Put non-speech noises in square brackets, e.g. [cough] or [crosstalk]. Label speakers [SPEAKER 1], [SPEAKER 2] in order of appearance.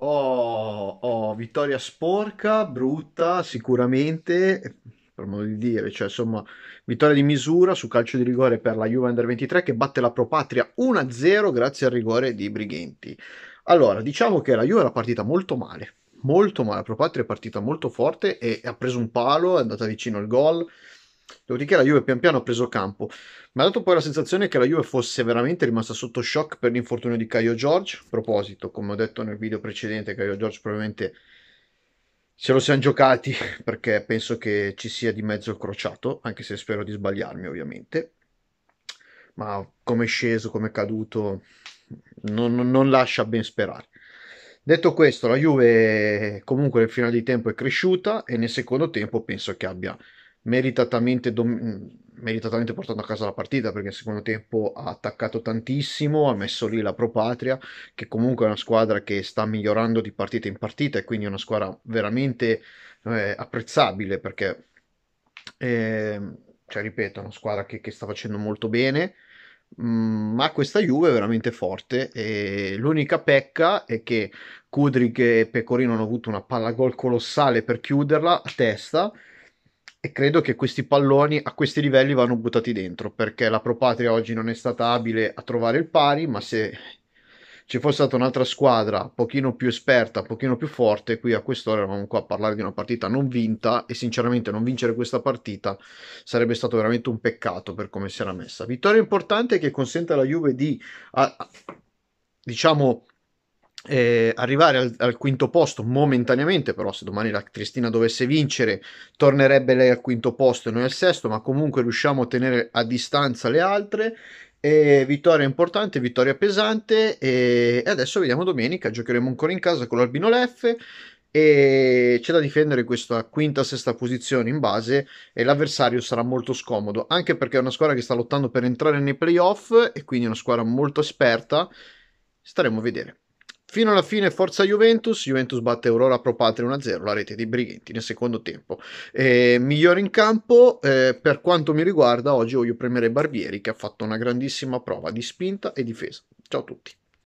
[SPEAKER 1] Oh, oh, vittoria sporca, brutta sicuramente, per modo di dire, cioè insomma, vittoria di misura su calcio di rigore per la Juve Under 23 che batte la Pro Patria 1-0 grazie al rigore di Brighenti. Allora, diciamo che la Juve era partita molto male, molto male, la Pro Patria è partita molto forte e ha preso un palo, è andata vicino al gol Dopodiché la Juve pian piano ha preso campo, mi ha dato poi la sensazione che la Juve fosse veramente rimasta sotto shock per l'infortunio di Caio George. A proposito, come ho detto nel video precedente, Caio George probabilmente se lo siamo giocati [laughs] perché penso che ci sia di mezzo il crociato, anche se spero di sbagliarmi ovviamente. Ma come è sceso, come è caduto, non, non lascia ben sperare. Detto questo, la Juve comunque nel finale di tempo è cresciuta e nel secondo tempo penso che abbia meritatamente, dom- meritatamente portando a casa la partita perché nel secondo tempo ha attaccato tantissimo, ha messo lì la Propatria che comunque è una squadra che sta migliorando di partita in partita e quindi è una squadra veramente eh, apprezzabile perché, eh, cioè, ripeto, è una squadra che, che sta facendo molto bene ma questa Juve è veramente forte e l'unica pecca è che Kudrig e Pecorino hanno avuto una palla gol colossale per chiuderla a testa e credo che questi palloni a questi livelli vanno buttati dentro perché la Propatria oggi non è stata abile a trovare il pari, ma se ci fosse stata un'altra squadra un pochino più esperta, un pochino più forte, qui a quest'ora eravamo qua a parlare di una partita non vinta e sinceramente non vincere questa partita sarebbe stato veramente un peccato per come si era messa. Vittoria importante che consente alla Juve di, a, a, diciamo, eh, arrivare al, al, quinto posto momentaneamente, però se domani la Cristina dovesse vincere tornerebbe lei al quinto posto e noi al sesto, ma comunque riusciamo a tenere a distanza le altre. E vittoria importante, vittoria pesante e adesso vediamo domenica, giocheremo ancora in casa con l'Albino Lef e c'è da difendere questa quinta sesta posizione in base e l'avversario sarà molto scomodo anche perché è una squadra che sta lottando per entrare nei playoff e quindi una squadra molto esperta staremo a vedere Fino alla fine forza Juventus, Juventus batte Aurora Pro Patria 1-0, la rete dei Brighenti nel secondo tempo. Eh, migliore in campo, eh, per quanto mi riguarda, oggi voglio premere Barbieri che ha fatto una grandissima prova di spinta e difesa. Ciao a tutti.